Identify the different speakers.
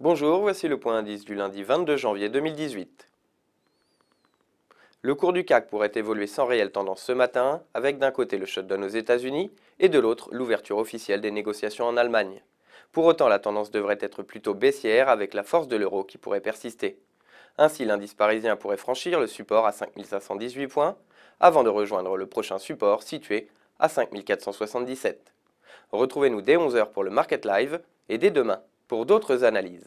Speaker 1: Bonjour, voici le point indice du lundi 22 janvier 2018. Le cours du CAC pourrait évoluer sans réelle tendance ce matin, avec d'un côté le shutdown aux États-Unis et de l'autre l'ouverture officielle des négociations en Allemagne. Pour autant, la tendance devrait être plutôt baissière avec la force de l'euro qui pourrait persister. Ainsi, l'indice parisien pourrait franchir le support à 5518 points avant de rejoindre le prochain support situé à 5477. Retrouvez-nous dès 11h pour le Market Live et dès demain pour d'autres analyses.